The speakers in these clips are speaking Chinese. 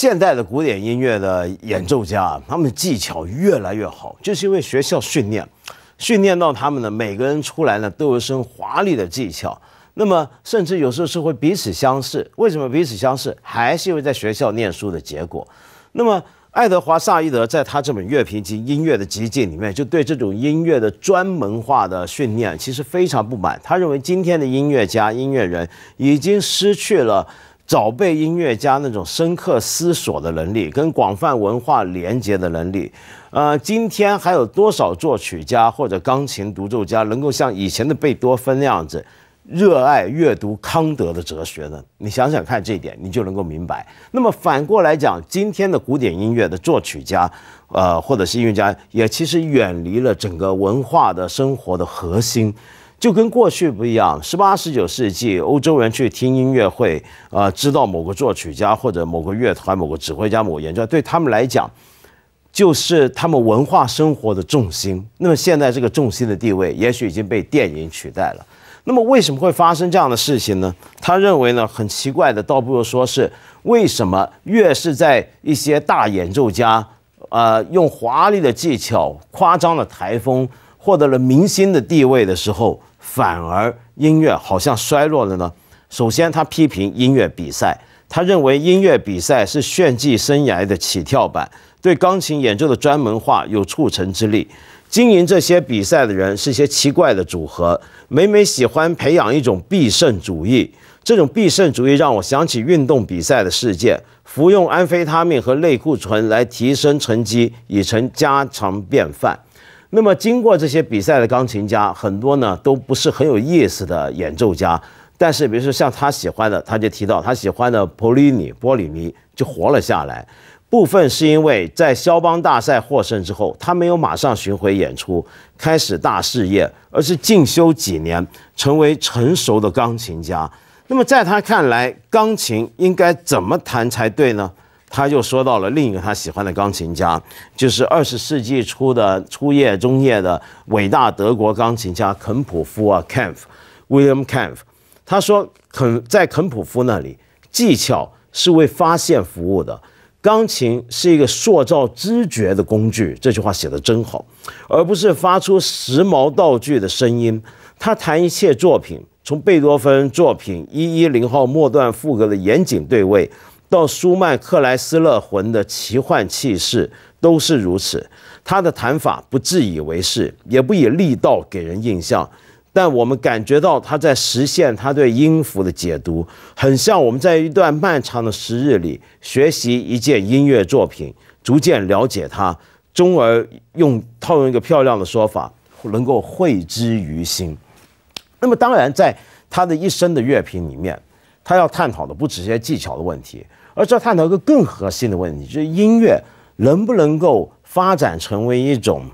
现代的古典音乐的演奏家，他们技巧越来越好，就是因为学校训练，训练到他们呢，每个人出来呢都有身华丽的技巧。那么，甚至有时候是会彼此相似。为什么彼此相似？还是因为在学校念书的结果。那么，爱德华萨伊德在他这本《乐评及音乐的极境》里面，就对这种音乐的专门化的训练其实非常不满。他认为今天的音乐家、音乐人已经失去了。早辈音乐家那种深刻思索的能力跟广泛文化连接的能力，呃，今天还有多少作曲家或者钢琴独奏家能够像以前的贝多芬那样子，热爱阅读康德的哲学呢？你想想看这一点，你就能够明白。那么反过来讲，今天的古典音乐的作曲家，呃，或者是音乐家，也其实远离了整个文化的生活的核心。就跟过去不一样，十八、十九世纪欧洲人去听音乐会，啊，知道某个作曲家或者某个乐团、某个指挥家、某个演奏，对他们来讲，就是他们文化生活的重心。那么现在这个重心的地位，也许已经被电影取代了。那么为什么会发生这样的事情呢？他认为呢，很奇怪的，倒不如说是为什么越是在一些大演奏家，啊，用华丽的技巧、夸张的台风。获得了明星的地位的时候，反而音乐好像衰落了呢。首先，他批评音乐比赛，他认为音乐比赛是炫技生涯的起跳板，对钢琴演奏的专门化有促成之力。经营这些比赛的人是一些奇怪的组合，每每喜欢培养一种必胜主义。这种必胜主义让我想起运动比赛的世界，服用安非他命和类固醇来提升成绩已成家常便饭。那么，经过这些比赛的钢琴家，很多呢都不是很有意思的演奏家。但是，比如说像他喜欢的，他就提到他喜欢的波利尼，波里尼就活了下来。部分是因为在肖邦大赛获胜之后，他没有马上巡回演出，开始大事业，而是进修几年，成为成熟的钢琴家。那么，在他看来，钢琴应该怎么弹才对呢？他又说到了另一个他喜欢的钢琴家，就是二十世纪初的初叶、中叶的伟大德国钢琴家肯普夫啊 k a m p f w i l l i a m k a m p f 他说肯在肯普夫那里，技巧是为发现服务的，钢琴是一个塑造知觉的工具。这句话写得真好，而不是发出时髦道具的声音。他弹一切作品，从贝多芬作品一一零号末段副歌的严谨对位。到舒曼、克莱斯勒、魂的奇幻气势都是如此。他的弹法不自以为是，也不以力道给人印象，但我们感觉到他在实现他对音符的解读，很像我们在一段漫长的时日里学习一件音乐作品，逐渐了解它，终而用套用一个漂亮的说法，能够会之于心。那么当然，在他的一生的乐评里面，他要探讨的不止些技巧的问题。而这探讨一个更核心的问题，就是音乐能不能够发展成为一种，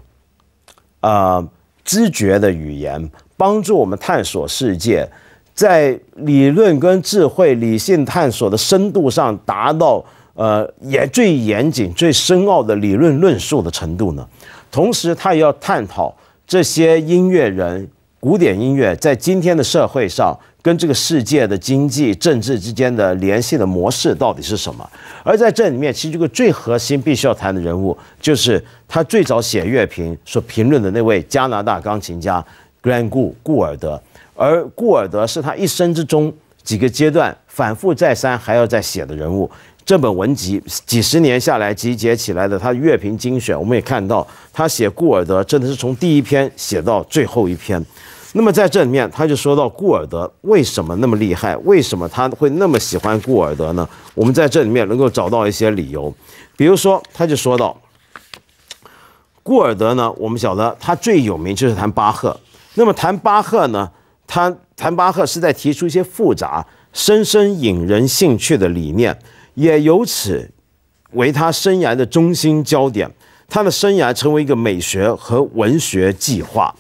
呃，知觉的语言，帮助我们探索世界，在理论跟智慧理性探索的深度上达到呃，也最严谨、最深奥的理论论述的程度呢？同时，他也要探讨这些音乐人，古典音乐在今天的社会上。跟这个世界的经济、政治之间的联系的模式到底是什么？而在这里面，其实这个最核心必须要谈的人物，就是他最早写乐评所评论的那位加拿大钢琴家格兰古·顾尔德。而顾尔德是他一生之中几个阶段反复再三还要再写的人物。这本文集几十年下来集结起来的他乐评精选，我们也看到他写顾尔德真的是从第一篇写到最后一篇。那么在这里面，他就说到顾尔德为什么那么厉害，为什么他会那么喜欢顾尔德呢？我们在这里面能够找到一些理由，比如说他就说到，顾尔德呢，我们晓得他最有名就是谈巴赫。那么谈巴赫呢，他谈巴赫是在提出一些复杂、深深引人兴趣的理念，也由此为他生涯的中心焦点。他的生涯成为一个美学和文学计划。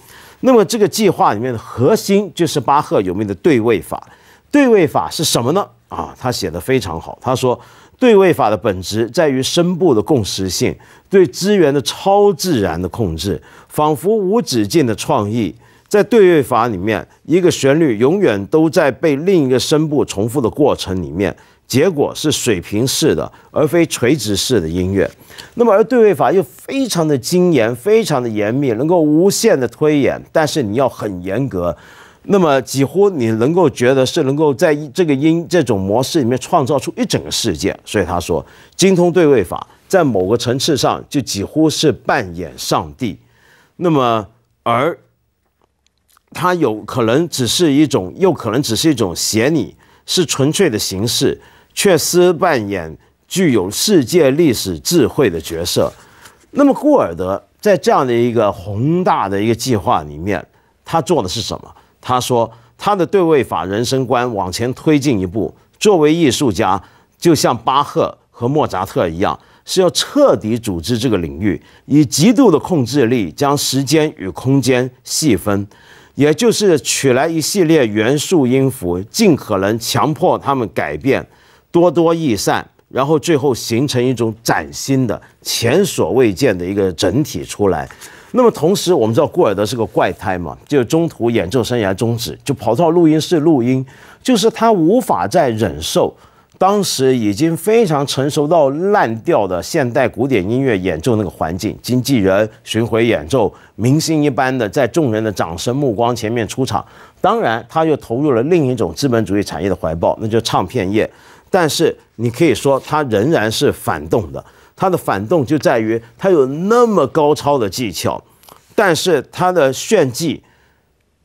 那么这个计划里面的核心就是巴赫有名的对位法。对位法是什么呢？啊，他写的非常好。他说，对位法的本质在于声部的共识性，对资源的超自然的控制，仿佛无止境的创意。在对位法里面，一个旋律永远都在被另一个声部重复的过程里面。结果是水平式的，而非垂直式的音乐。那么，而对位法又非常的精严，非常的严密，能够无限的推演。但是你要很严格，那么几乎你能够觉得是能够在这个音这种模式里面创造出一整个世界。所以他说，精通对位法，在某个层次上就几乎是扮演上帝。那么，而他有可能只是一种，又可能只是一种写，你是纯粹的形式。确实扮演具有世界历史智慧的角色。那么，库尔德在这样的一个宏大的一个计划里面，他做的是什么？他说，他的对位法人生观往前推进一步，作为艺术家，就像巴赫和莫扎特一样，是要彻底组织这个领域，以极度的控制力将时间与空间细分，也就是取来一系列元素音符，尽可能强迫他们改变。多多益善，然后最后形成一种崭新的、前所未见的一个整体出来。那么同时，我们知道顾尔德是个怪胎嘛，就中途演奏生涯终止，就跑到录音室录音，就是他无法再忍受当时已经非常成熟到烂掉的现代古典音乐演奏那个环境，经纪人、巡回演奏、明星一般的在众人的掌声目光前面出场。当然，他又投入了另一种资本主义产业的怀抱，那就唱片业。但是你可以说，他仍然是反动的。他的反动就在于他有那么高超的技巧，但是他的炫技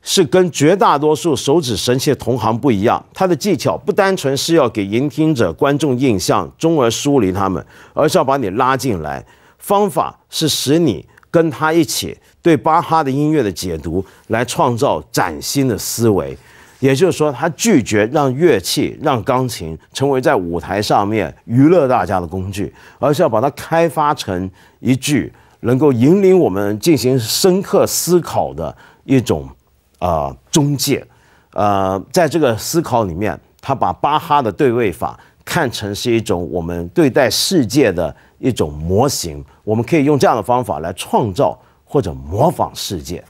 是跟绝大多数手指神奇的同行不一样。他的技巧不单纯是要给聆听者、观众印象，从而疏离他们，而是要把你拉进来。方法是使你跟他一起对巴哈的音乐的解读，来创造崭新的思维。也就是说，他拒绝让乐器、让钢琴成为在舞台上面娱乐大家的工具，而是要把它开发成一具能够引领我们进行深刻思考的一种，啊，中介。呃，在这个思考里面，他把巴哈的对位法看成是一种我们对待世界的一种模型，我们可以用这样的方法来创造或者模仿世界。